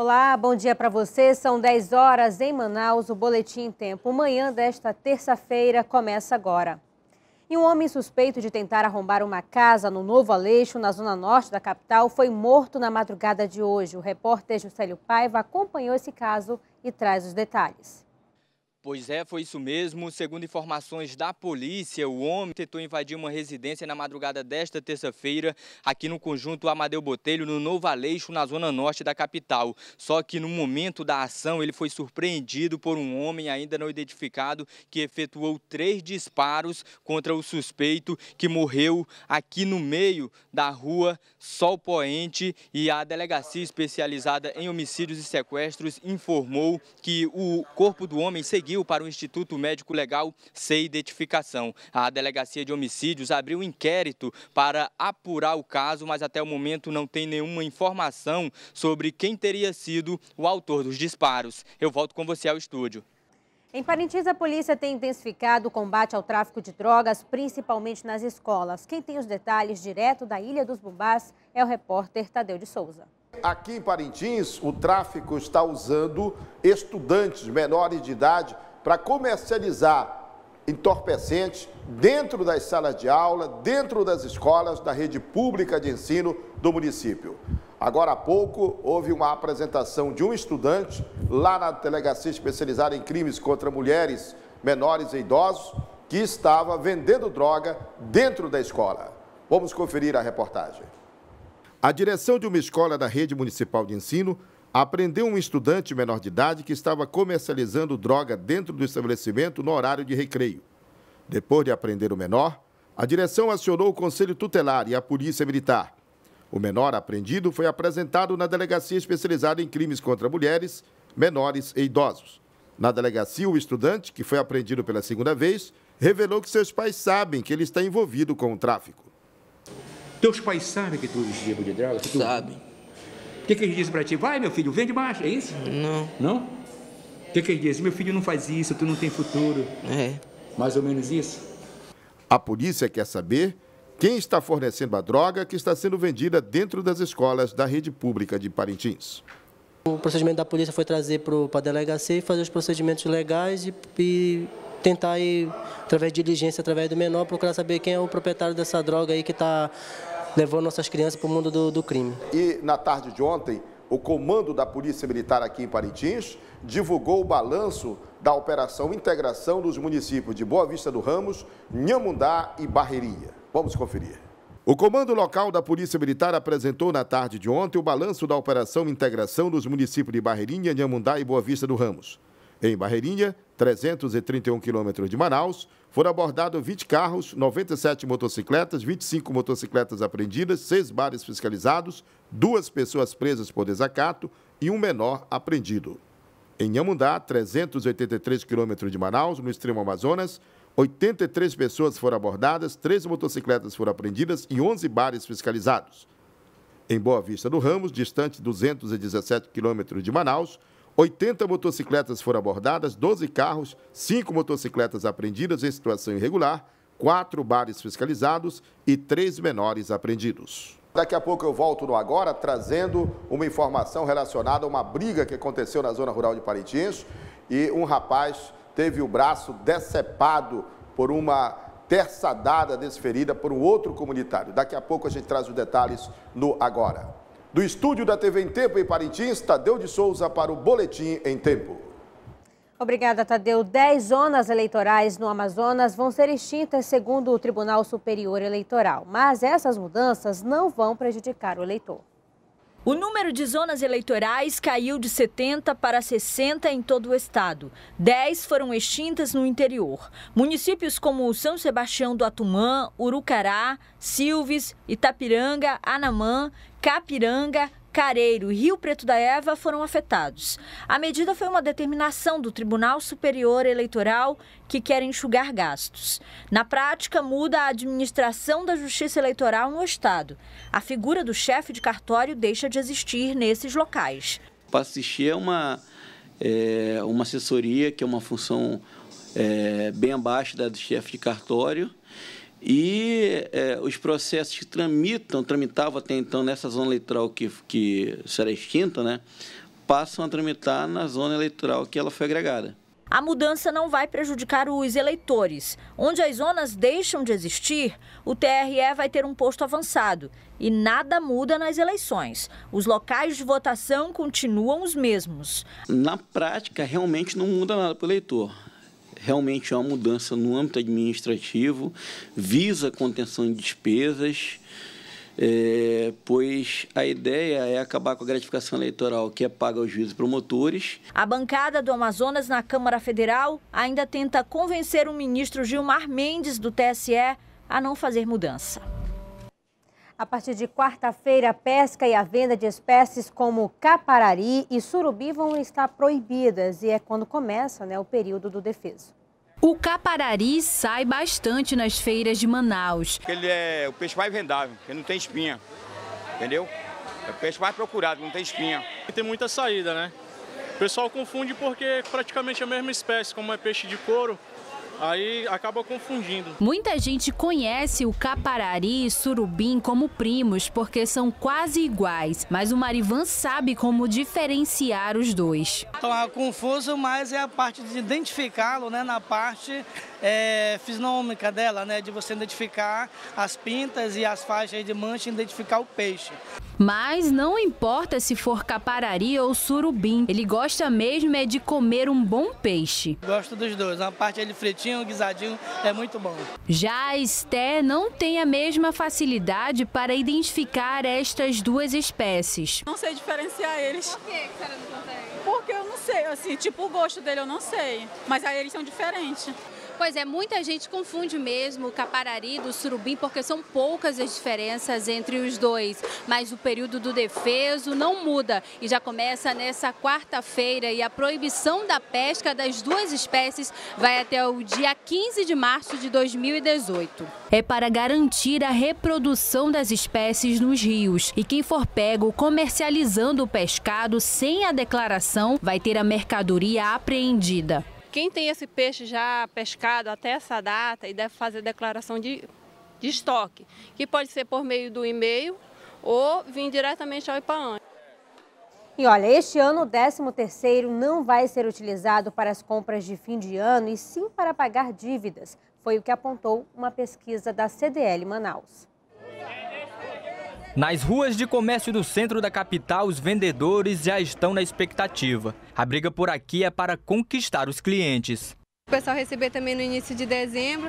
Olá, bom dia para você. São 10 horas em Manaus, o Boletim Tempo. Manhã desta terça-feira começa agora. E um homem suspeito de tentar arrombar uma casa no Novo Aleixo, na zona norte da capital, foi morto na madrugada de hoje. O repórter Juscelio Paiva acompanhou esse caso e traz os detalhes. Pois é, foi isso mesmo. Segundo informações da polícia, o homem tentou invadir uma residência na madrugada desta terça-feira, aqui no conjunto Amadeu Botelho, no Novo Aleixo, na zona norte da capital. Só que no momento da ação, ele foi surpreendido por um homem ainda não identificado que efetuou três disparos contra o suspeito que morreu aqui no meio da rua Sol Poente. E a delegacia especializada em homicídios e sequestros informou que o corpo do homem seguiu seguiu para o Instituto Médico Legal sem identificação. A Delegacia de Homicídios abriu inquérito para apurar o caso, mas até o momento não tem nenhuma informação sobre quem teria sido o autor dos disparos. Eu volto com você ao estúdio. Em Parintins, a polícia tem intensificado o combate ao tráfico de drogas, principalmente nas escolas. Quem tem os detalhes direto da Ilha dos Bombás é o repórter Tadeu de Souza aqui em Parintins, o tráfico está usando estudantes menores de idade para comercializar entorpecentes dentro das salas de aula, dentro das escolas da rede pública de ensino do município. Agora há pouco houve uma apresentação de um estudante lá na delegacia especializada em crimes contra mulheres, menores e idosos que estava vendendo droga dentro da escola. Vamos conferir a reportagem. A direção de uma escola da rede municipal de ensino apreendeu um estudante menor de idade que estava comercializando droga dentro do estabelecimento no horário de recreio. Depois de apreender o menor, a direção acionou o Conselho Tutelar e a Polícia Militar. O menor apreendido foi apresentado na delegacia especializada em crimes contra mulheres, menores e idosos. Na delegacia, o estudante, que foi apreendido pela segunda vez, revelou que seus pais sabem que ele está envolvido com o tráfico. Teus pais sabem que tu bebes de droga? Tu... Sabem. O que, que eles dizem para ti? Vai, meu filho, vende baixo, é isso? Não. Não? O que, que eles dizem? Meu filho não faz isso, tu não tem futuro. É. Mais ou menos isso. A polícia quer saber quem está fornecendo a droga que está sendo vendida dentro das escolas da rede pública de Parintins. O procedimento da polícia foi trazer para a delegacia e fazer os procedimentos legais e, e tentar aí, através de diligência, através do menor, procurar saber quem é o proprietário dessa droga aí que está levando nossas crianças para o mundo do, do crime. E na tarde de ontem, o comando da Polícia Militar aqui em Parintins divulgou o balanço da operação integração dos municípios de Boa Vista do Ramos, Nhamundá e Barreirinha. Vamos conferir. O comando local da Polícia Militar apresentou na tarde de ontem o balanço da operação integração dos municípios de Barreirinha, Nhamundá e Boa Vista do Ramos. Em Barreirinha, 331 quilômetros de Manaus, foram abordados 20 carros, 97 motocicletas, 25 motocicletas apreendidas, 6 bares fiscalizados, duas pessoas presas por desacato e um menor apreendido. Em Amundá, 383 quilômetros de Manaus, no extremo Amazonas, 83 pessoas foram abordadas, 3 motocicletas foram apreendidas e 11 bares fiscalizados. Em Boa Vista do Ramos, distante 217 quilômetros de Manaus, 80 motocicletas foram abordadas, 12 carros, 5 motocicletas apreendidas em situação irregular, 4 bares fiscalizados e 3 menores apreendidos. Daqui a pouco eu volto no Agora trazendo uma informação relacionada a uma briga que aconteceu na zona rural de Parintins e um rapaz teve o braço decepado por uma terça dada desferida por um outro comunitário. Daqui a pouco a gente traz os detalhes no Agora. Do estúdio da TV em Tempo em Parintins, Tadeu de Souza para o Boletim em Tempo. Obrigada, Tadeu. Dez zonas eleitorais no Amazonas vão ser extintas, segundo o Tribunal Superior Eleitoral. Mas essas mudanças não vão prejudicar o eleitor. O número de zonas eleitorais caiu de 70 para 60 em todo o estado. 10 foram extintas no interior. Municípios como São Sebastião do Atumã, Urucará, Silves, Itapiranga, Anamã, Capiranga, Careiro e Rio Preto da Eva foram afetados. A medida foi uma determinação do Tribunal Superior Eleitoral que quer enxugar gastos. Na prática, muda a administração da Justiça Eleitoral no Estado. A figura do chefe de cartório deixa de existir nesses locais. Passichê é uma, é, uma assessoria que é uma função é, bem abaixo da do chefe de cartório e é, os processos que tramitam, tramitavam até então nessa zona eleitoral que, que será é extinta, né, passam a tramitar na zona eleitoral que ela foi agregada. A mudança não vai prejudicar os eleitores. Onde as zonas deixam de existir, o TRE vai ter um posto avançado e nada muda nas eleições. Os locais de votação continuam os mesmos. Na prática, realmente não muda nada para o eleitor realmente é uma mudança no âmbito administrativo, visa contenção de despesas, é, pois a ideia é acabar com a gratificação eleitoral que é paga aos juízes promotores. A bancada do Amazonas na Câmara Federal ainda tenta convencer o ministro Gilmar Mendes do TSE a não fazer mudança. A partir de quarta-feira, a pesca e a venda de espécies como caparari e surubi vão estar proibidas e é quando começa né, o período do defeso. O caparari sai bastante nas feiras de Manaus. Ele é o peixe mais vendável, porque não tem espinha, entendeu? É o peixe mais procurado, não tem espinha. E tem muita saída, né? O pessoal confunde porque praticamente é a mesma espécie, como é peixe de couro, aí acaba confundindo. Muita gente conhece o caparari e surubim como primos, porque são quase iguais, mas o Marivan sabe como diferenciar os dois. Então, confuso, mas é a parte de identificá-lo, né, na parte é, fisnômica dela, né, de você identificar as pintas e as faixas de mancha, identificar o peixe. Mas não importa se for caparari ou surubim, ele gosta mesmo é de comer um bom peixe. Gosto dos dois, uma parte ele fritinho, guisadinho, é muito bom. Já a Esté não tem a mesma facilidade para identificar estas duas espécies. Não sei diferenciar eles. Por que, que você não consegue? Porque eu não sei, assim, tipo o gosto dele eu não sei, mas aí eles são diferentes. Pois é, muita gente confunde mesmo o caparari do surubim, porque são poucas as diferenças entre os dois. Mas o período do defeso não muda e já começa nessa quarta-feira e a proibição da pesca das duas espécies vai até o dia 15 de março de 2018. É para garantir a reprodução das espécies nos rios e quem for pego comercializando o pescado sem a declaração vai ter a mercadoria apreendida. Quem tem esse peixe já pescado até essa data e deve fazer declaração de, de estoque, que pode ser por meio do e-mail ou vir diretamente ao IPAAN. E olha, este ano o 13º não vai ser utilizado para as compras de fim de ano e sim para pagar dívidas. Foi o que apontou uma pesquisa da CDL Manaus. Nas ruas de comércio do centro da capital, os vendedores já estão na expectativa. A briga por aqui é para conquistar os clientes. O pessoal receber também no início de dezembro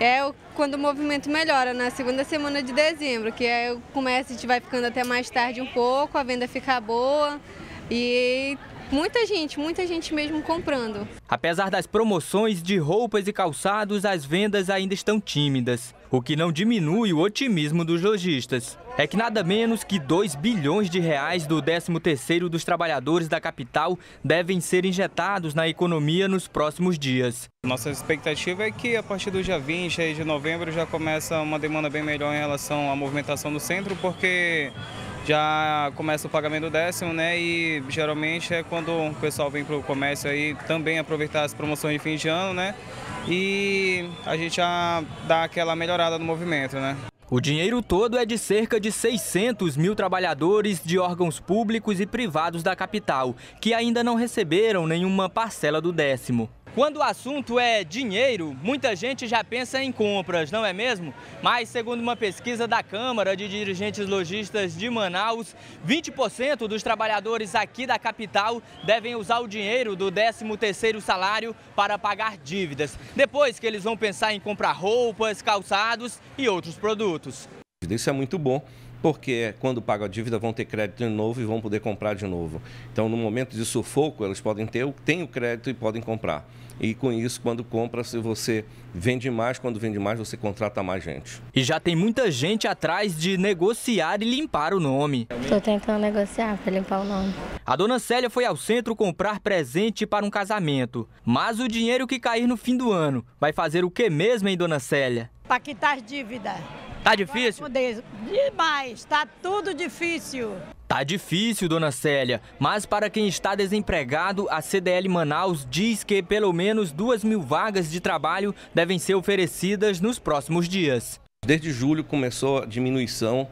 é quando o movimento melhora, na segunda semana de dezembro, que é o comércio a gente vai ficando até mais tarde um pouco, a venda fica boa e muita gente, muita gente mesmo comprando. Apesar das promoções de roupas e calçados, as vendas ainda estão tímidas. O que não diminui o otimismo dos lojistas. É que nada menos que 2 bilhões de reais do 13º dos trabalhadores da capital devem ser injetados na economia nos próximos dias. Nossa expectativa é que a partir do dia 20 de novembro já começa uma demanda bem melhor em relação à movimentação do centro, porque já começa o pagamento do décimo, né? E geralmente é quando o pessoal vem para o comércio aí também aproveitar as promoções de fim de ano, né? E a gente já dá aquela melhorada no movimento, né? O dinheiro todo é de cerca de 600 mil trabalhadores de órgãos públicos e privados da capital, que ainda não receberam nenhuma parcela do décimo. Quando o assunto é dinheiro, muita gente já pensa em compras, não é mesmo? Mas, segundo uma pesquisa da Câmara de Dirigentes Lojistas de Manaus, 20% dos trabalhadores aqui da capital devem usar o dinheiro do 13º salário para pagar dívidas. Depois que eles vão pensar em comprar roupas, calçados e outros produtos. Isso é muito bom, porque quando pagam a dívida vão ter crédito de novo e vão poder comprar de novo. Então, no momento de sufoco, elas podem ter, têm o crédito e podem comprar. E com isso, quando compra, se você vende mais, quando vende mais, você contrata mais gente. E já tem muita gente atrás de negociar e limpar o nome. Estou tentando negociar para limpar o nome. A dona Célia foi ao centro comprar presente para um casamento. Mas o dinheiro que cair no fim do ano vai fazer o que mesmo, hein, dona Célia? Para quitar as dívidas. Tá difícil? Demais, tá tudo difícil. Tá difícil, dona Célia, mas para quem está desempregado, a CDL Manaus diz que pelo menos duas mil vagas de trabalho devem ser oferecidas nos próximos dias. Desde julho começou a diminuição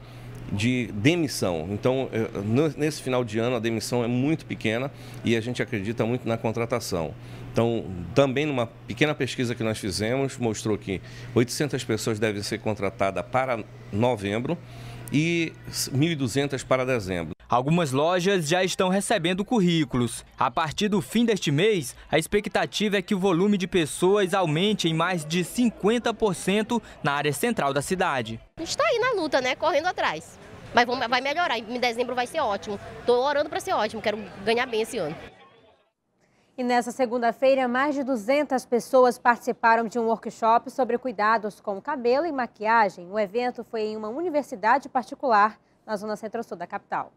de demissão. Então, eh, nesse final de ano, a demissão é muito pequena e a gente acredita muito na contratação. Então, também numa pequena pesquisa que nós fizemos, mostrou que 800 pessoas devem ser contratadas para novembro e 1.200 para dezembro. Algumas lojas já estão recebendo currículos. A partir do fim deste mês, a expectativa é que o volume de pessoas aumente em mais de 50% na área central da cidade. A gente está aí na luta, né? Correndo atrás. Mas vai melhorar. Em dezembro vai ser ótimo. Estou orando para ser ótimo. Quero ganhar bem esse ano. E nessa segunda-feira, mais de 200 pessoas participaram de um workshop sobre cuidados com cabelo e maquiagem. O evento foi em uma universidade particular na zona centro-sul da capital.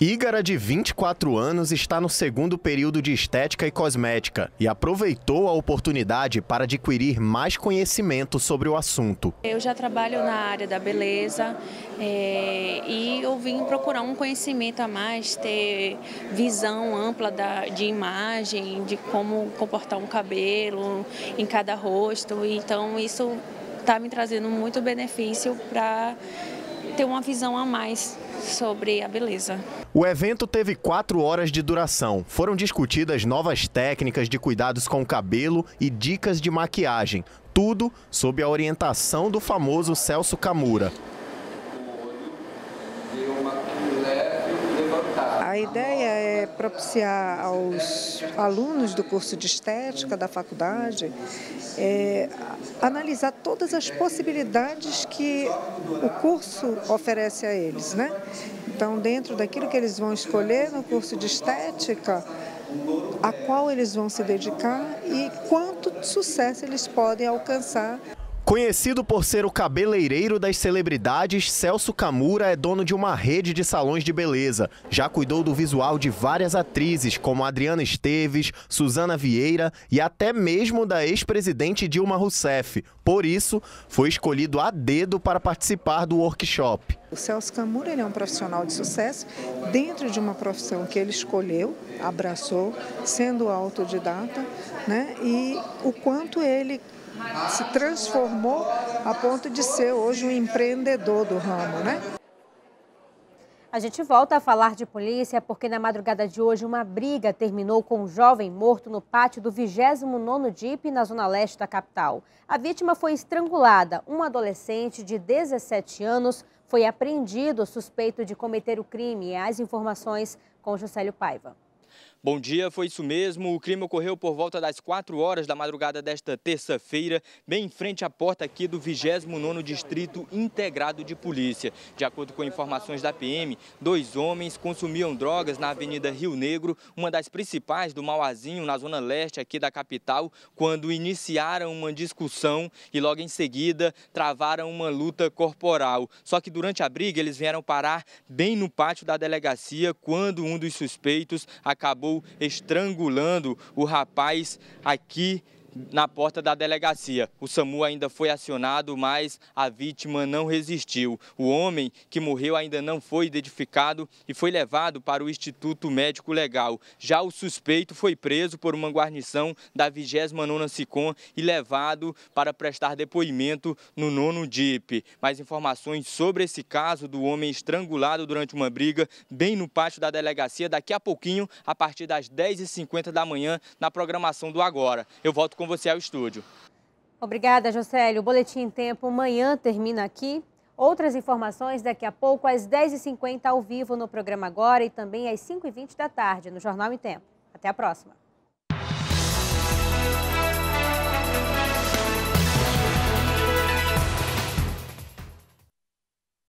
Ígara, de 24 anos, está no segundo período de estética e cosmética e aproveitou a oportunidade para adquirir mais conhecimento sobre o assunto. Eu já trabalho na área da beleza é, e eu vim procurar um conhecimento a mais, ter visão ampla da, de imagem, de como comportar um cabelo em cada rosto. Então, isso está me trazendo muito benefício para ter uma visão a mais sobre a beleza. O evento teve quatro horas de duração. Foram discutidas novas técnicas de cuidados com o cabelo e dicas de maquiagem. Tudo sob a orientação do famoso Celso Camura. A ideia é propiciar aos alunos do curso de estética da faculdade é, analisar todas as possibilidades que o curso oferece a eles. Né? Então, dentro daquilo que eles vão escolher no curso de estética, a qual eles vão se dedicar e quanto sucesso eles podem alcançar. Conhecido por ser o cabeleireiro das celebridades, Celso Camura é dono de uma rede de salões de beleza. Já cuidou do visual de várias atrizes, como Adriana Esteves, Suzana Vieira e até mesmo da ex-presidente Dilma Rousseff. Por isso, foi escolhido a dedo para participar do workshop. O Celso Camura ele é um profissional de sucesso dentro de uma profissão que ele escolheu, abraçou, sendo autodidata, né? e o quanto ele se transformou a ponto de ser hoje um empreendedor do ramo, né? A gente volta a falar de polícia porque na madrugada de hoje uma briga terminou com um jovem morto no pátio do 29º DIP na zona leste da capital. A vítima foi estrangulada. Um adolescente de 17 anos foi apreendido suspeito de cometer o crime. As informações com Juscelio Paiva. Bom dia, foi isso mesmo. O crime ocorreu por volta das 4 horas da madrugada desta terça-feira, bem em frente à porta aqui do 29 Distrito Integrado de Polícia. De acordo com informações da PM, dois homens consumiam drogas na Avenida Rio Negro, uma das principais do Mauazinho, na zona leste aqui da capital, quando iniciaram uma discussão e logo em seguida travaram uma luta corporal. Só que durante a briga eles vieram parar bem no pátio da delegacia quando um dos suspeitos acabou estrangulando o rapaz aqui na porta da delegacia. O SAMU ainda foi acionado, mas a vítima não resistiu. O homem que morreu ainda não foi identificado e foi levado para o Instituto Médico Legal. Já o suspeito foi preso por uma guarnição da 29ª SICOM e levado para prestar depoimento no nono DIP. Mais informações sobre esse caso do homem estrangulado durante uma briga bem no pátio da delegacia daqui a pouquinho, a partir das 10h50 da manhã, na programação do Agora. Eu volto com com você ao estúdio. Obrigada, Jocélio. O Boletim Tempo amanhã termina aqui. Outras informações daqui a pouco, às 10h50 ao vivo no programa Agora e também às 5h20 da tarde no Jornal em Tempo. Até a próxima.